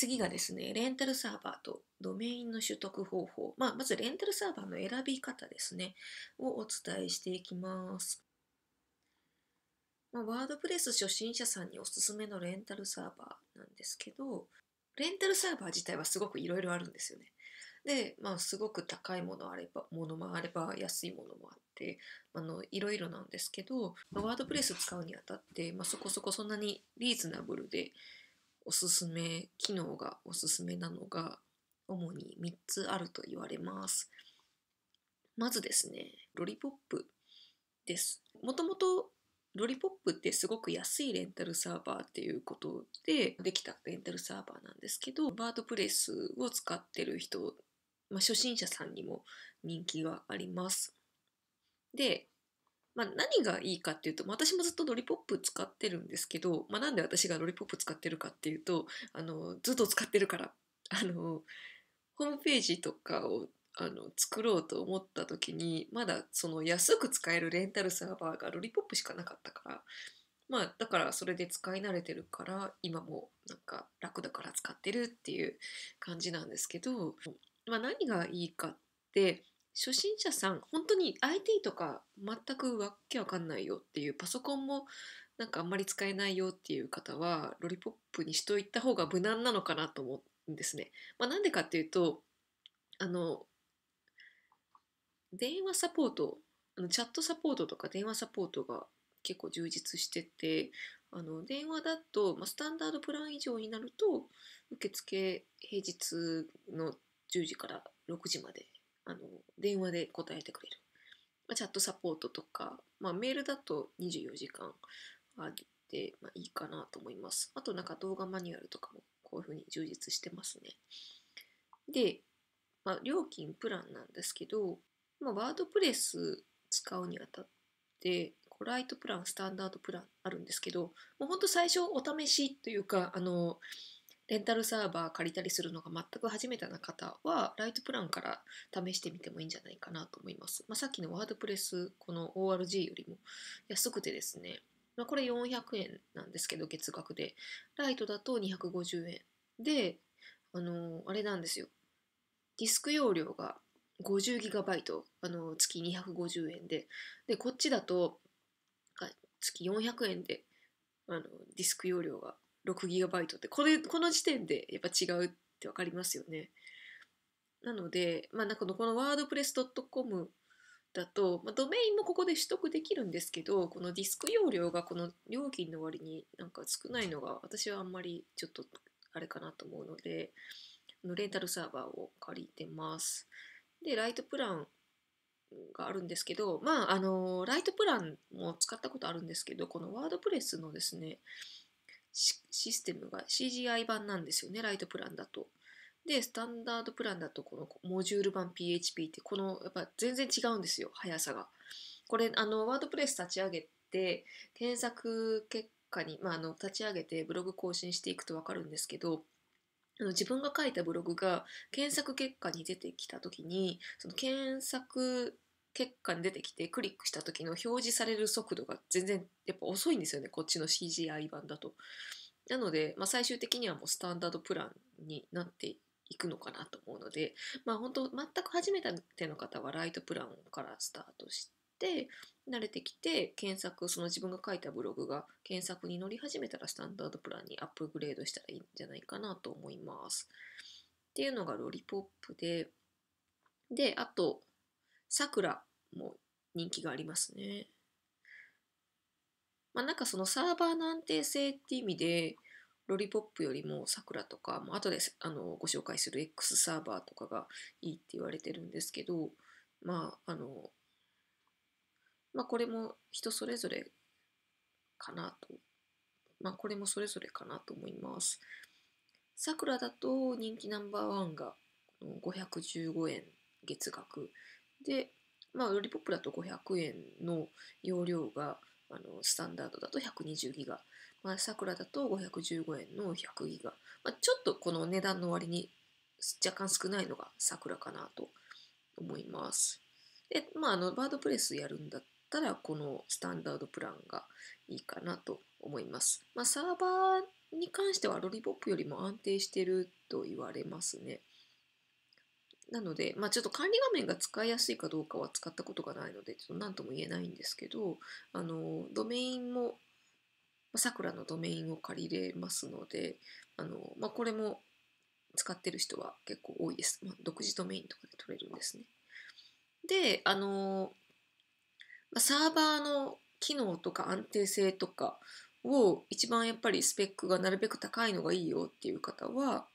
次がですね、レンタルサーバーとドメインの取得方法、まあ、まずレンタルサーバーの選び方ですね、をお伝えしていきます。まワードプレス初心者さんにおすすめのレンタルサーバーなんですけど、レンタルサーバー自体はすごくいろいろあるんですよね。で、まあ、すごく高いものあれば、ものもあれば、安いものもあって、あの、いろいろなんですけど、ワードプレス使うにあたって、まあ、そこそこそんなにリーズナブルで、おすすめ機能がおすすめなのが主に3つあると言われますまずですねロリポップですもともとロリポップってすごく安いレンタルサーバーっていうことでできたレンタルサーバーなんですけどワードプレスを使ってる人、まあ、初心者さんにも人気がありますでまあ、何がいいかっていうと私もずっとロリポップ使ってるんですけど、まあ、なんで私がロリポップ使ってるかっていうとあのずっと使ってるから あのホームページとかをあの作ろうと思った時にまだその安く使えるレンタルサーバーがロリポップしかなかったからまあだからそれで使い慣れてるから今もなんか楽だから使ってるっていう感じなんですけど、まあ、何がいいかって初心者さん本当に IT とか全くわけわかんないよっていうパソコンもなんかあんまり使えないよっていう方はロリポップにしといた方が無難なのかなと思うんですね。まあ、なんでかっていうとあの電話サポートあのチャットサポートとか電話サポートが結構充実しててあの電話だと、まあ、スタンダードプラン以上になると受付平日の10時から6時まであの電話で答えてくれる。チャットサポートとか、まあ、メールだと24時間あげて、まあ、いいかなと思います。あとなんか動画マニュアルとかもこういうふうに充実してますね。で、まあ、料金プランなんですけど、まあ、ワードプレス使うにあたって、こうライトプラン、スタンダードプランあるんですけど、もうほ最初お試しというか、あの、レンタルサーバー借りたりするのが全く初めてな方は、ライトプランから試してみてもいいんじゃないかなと思います。まあ、さっきのワードプレス、この ORG よりも安くてですね、まあ、これ400円なんですけど、月額で。ライトだと250円。で、あのー、あれなんですよ。ディスク容量が 50GB、あのー、月250円で。で、こっちだと、月400円で、あのディスク容量が 6GB ってこれこの時点でやっぱ違うって分かりますよね。なので、まあ、なんかこのワードプレス .com だと、まあ、ドメインもここで取得できるんですけど、このディスク容量がこの料金の割になんか少ないのが私はあんまりちょっとあれかなと思うので、レンタルサーバーを借りてます。で、ライトプランがあるんですけど、まあ、あの、ライトプランも使ったことあるんですけど、このワードプレスのですね、システムが CGI 版なんですよね、ライトプランだと。で、スタンダードプランだと、このモジュール版 PHP って、この、やっぱ全然違うんですよ、速さが。これ、あの、ワードプレス立ち上げて、検索結果に、まあ、あの、立ち上げてブログ更新していくとわかるんですけど、あの自分が書いたブログが検索結果に出てきた時に、その検索結果に出てきてクリックした時の表示される速度が全然やっぱ遅いんですよねこっちの CGI 版だと。なので、まあ、最終的にはもうスタンダードプランになっていくのかなと思うので、まあ、本当全く初めての方はライトプランからスタートして慣れてきて検索その自分が書いたブログが検索に乗り始めたらスタンダードプランにアップグレードしたらいいんじゃないかなと思います。っていうのがロリポップでであとらも人気がありますね。まあ、なんかそのサーバーの安定性っていう意味で、ロリポップよりもらとか、も後であのご紹介する X サーバーとかがいいって言われてるんですけど、まあ、あの、まあ、これも人それぞれかなと。まあ、これもそれぞれかなと思います。らだと人気ナンバーワンが515円月額。で、まあ、ロリポップだと500円の容量が、あのスタンダードだと120ギガ、まあ、さだと515円の100ギガ、まあ、ちょっとこの値段の割に若干少ないのが桜かなと思います。で、まあ、あのバードプレスやるんだったら、このスタンダードプランがいいかなと思います。まあ、サーバーに関してはロリポップよりも安定してると言われますね。なので、まあ、ちょっと管理画面が使いやすいかどうかは使ったことがないので、ちょっと何とも言えないんですけど、あの、ドメインも、さくらのドメインを借りれますので、あの、まあ、これも使ってる人は結構多いです。まあ、独自ドメインとかで取れるんですね。で、あの、サーバーの機能とか安定性とかを一番やっぱりスペックがなるべく高いのがいいよっていう方は、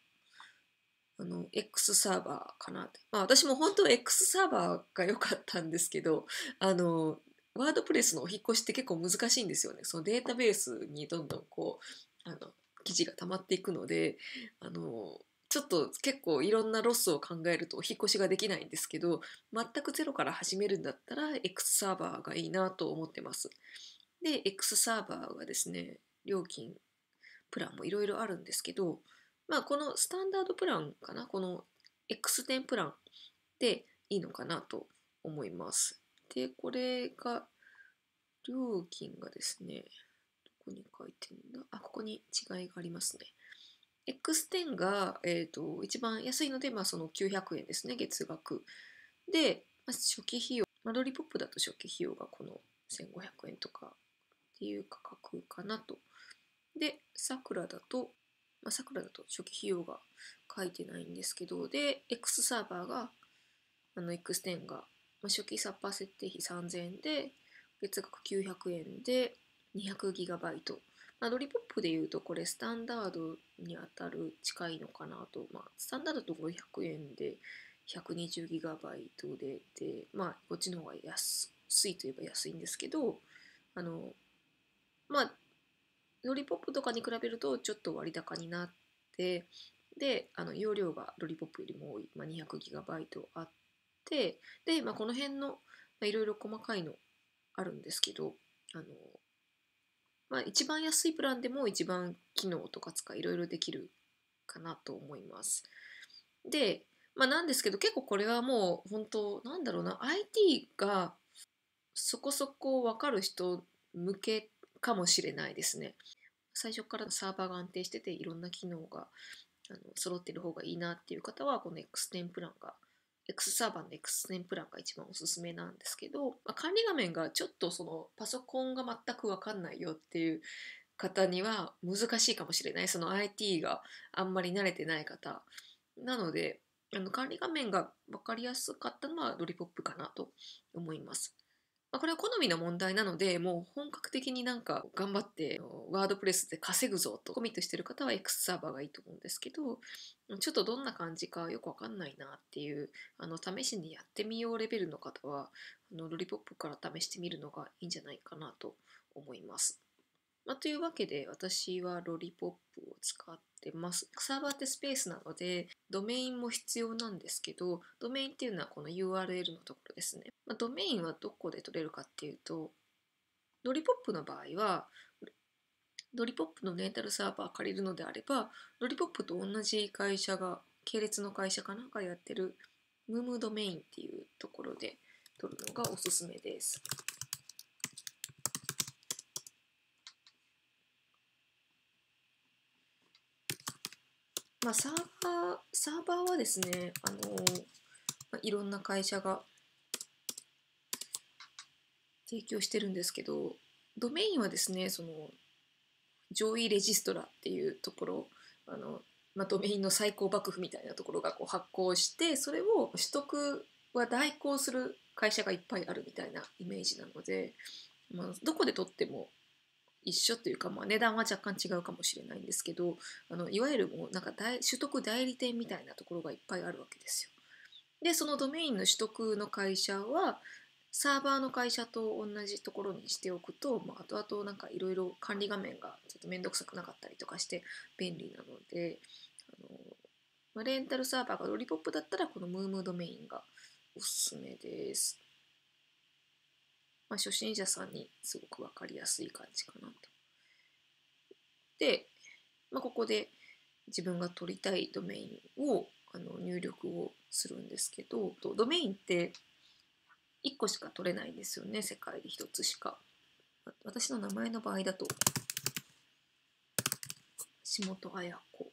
あの、X サーバーかな。まあ私も本当は X サーバーが良かったんですけど、あの、ワードプレスのお引越しって結構難しいんですよね。そのデータベースにどんどんこう、あの、記事が溜まっていくので、あの、ちょっと結構いろんなロスを考えるとお引越しができないんですけど、全くゼロから始めるんだったら X サーバーがいいなと思ってます。で、X サーバーはですね、料金プランもいろいろあるんですけど、まあ、このスタンダードプランかな、この X10 プランでいいのかなと思います。で、これが、料金がですね、どこに書いてんだあ、ここに違いがありますね。X10 が、えーと、一番安いので、まあ、その900円ですね、月額。で、まあ、初期費用、マドリポップだと初期費用がこの1500円とかっていう価格かなと。で、サクラだとまあ、桜だと初期費用が書いてないんですけど、で、X サーバーが、あの X10 が、まあ、初期サッパー設定費3000円で、月額900円で 200GB。まあ、ロリポップで言うと、これスタンダードに当たる近いのかなと、まあ、スタンダードと500円で 120GB で、で、まあ、こっちの方が安いといえば安いんですけど、あの、まあ、ロリポップとかに比べるとちょっと割高になってであの容量がロリポップよりも多い、まあ、200GB あってで、まあ、この辺のいろいろ細かいのあるんですけどあの、まあ、一番安いプランでも一番機能とか使いいろいろできるかなと思います。で、まあ、なんですけど結構これはもう本当なんだろうな IT がそこそこ分かる人向けかもしれないですね。最初からサーバーが安定してていろんな機能があの揃ってる方がいいなっていう方はこの X10 プランが X サーバーの X10 プランが一番おすすめなんですけど、まあ、管理画面がちょっとそのパソコンが全く分かんないよっていう方には難しいかもしれないその IT があんまり慣れてない方なのであの管理画面が分かりやすかったのはドリポップかなと思います。まあ、これは好みの問題なのでもう本格的になんか頑張ってワードプレスで稼ぐぞとコミットしてる方は X サーバーがいいと思うんですけどちょっとどんな感じかよくわかんないなっていうあの試しにやってみようレベルの方はあのロリポップから試してみるのがいいんじゃないかなと思います。まあ、というわけで私はロリポップを使ってます。サーバーってスペースなのでドメインも必要なんですけどドメインっていうのはこの URL のところですね。まあ、ドメインはどこで取れるかっていうとロリポップの場合はロリポップのレンタルサーバー借りるのであればロリポップと同じ会社が系列の会社かなんかやってるムームドメインっていうところで取るのがおすすめです。まあ、サーバー、サーバーはですね、あのー、まあ、いろんな会社が提供してるんですけど、ドメインはですね、その、上位レジストラっていうところ、あの、まあ、ドメインの最高幕府みたいなところがこう発行して、それを取得は代行する会社がいっぱいあるみたいなイメージなので、まあ、どこで取っても一緒というか、まあ、値段は若干違うかもしれないんですけどあのいわゆるもうなんか取得代理店みたいなところがいっぱいあるわけですよ。でそのドメインの取得の会社はサーバーの会社と同じところにしておくと、まあ、後々なんかいろいろ管理画面がちょっと面倒くさくなかったりとかして便利なのであの、まあ、レンタルサーバーがロリポップだったらこのムームドメインがおすすめです。まあ、初心者さんにすごく分かりやすい感じかなと。で、まあ、ここで自分が取りたいドメインをあの入力をするんですけどドメインって1個しか取れないんですよね世界で1つしか。私の名前の場合だと下本綾子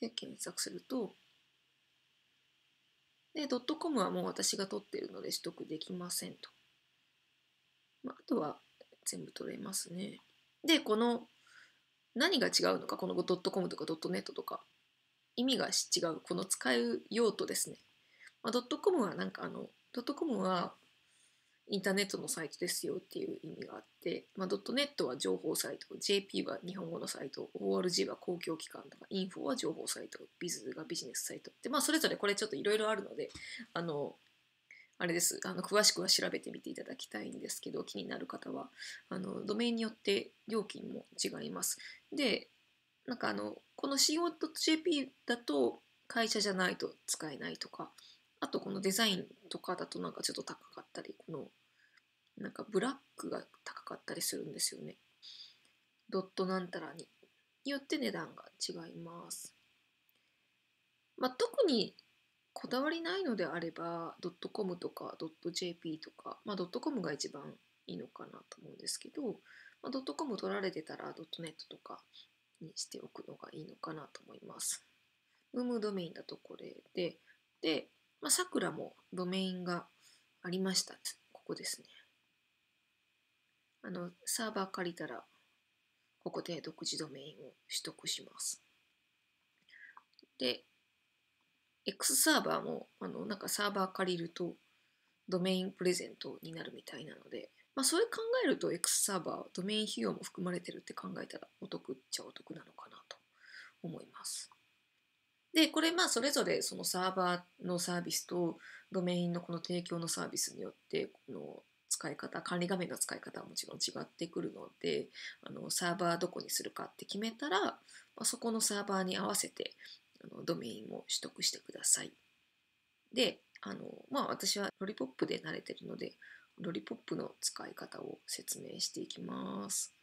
で検索するとで、ドットコムはもう私が取ってるので取得できませんと。まあ、あとは全部取れますね。で、この何が違うのか、このドットコムとかドットネットとか、意味が違う、この使う用途ですね。まットコムはなんかあの、ドットコムはインターネットのサイトですよっていう意味があって、まトネットは情報サイト、JP は日本語のサイト、ORG は公共機関とか、info は情報サイト、ビズがビジネスサイトって、まあ、それぞれこれちょっといろいろあるので、あの、あれです。あの、詳しくは調べてみていただきたいんですけど、気になる方は、あの、ドメインによって料金も違います。で、なんかあの、この CO.jp だと会社じゃないと使えないとか、あとこのデザインとかだとなんかちょっと高かったり、この、なんかブラックが高かったりするんですよね。ドットなんたらに。によって値段が違います。まあ、特にこだわりないのであれば、ドットコムとかドット JP とか、まあドットコムが一番いいのかなと思うんですけど、まあ、ドットコム取られてたらドットネットとかにしておくのがいいのかなと思います。ムームドメインだとこれで、で、まあ、さくらもドメインがありました。ここですね。あの、サーバー借りたら、ここで独自ドメインを取得します。で、X サーバーも、あの、なんかサーバー借りると、ドメインプレゼントになるみたいなので、まあ、それ考えると X サーバー、ドメイン費用も含まれてるって考えたらお得っちゃお得なのかなと思います。で、これまあそれぞれそのサーバーのサービスとドメインのこの提供のサービスによってこの使い方、管理画面の使い方はもちろん違ってくるので、あのサーバーどこにするかって決めたら、まあ、そこのサーバーに合わせてのドメインも取得してください。で、あのまあ、私はロリポップで慣れてるので、ロリポップの使い方を説明していきます。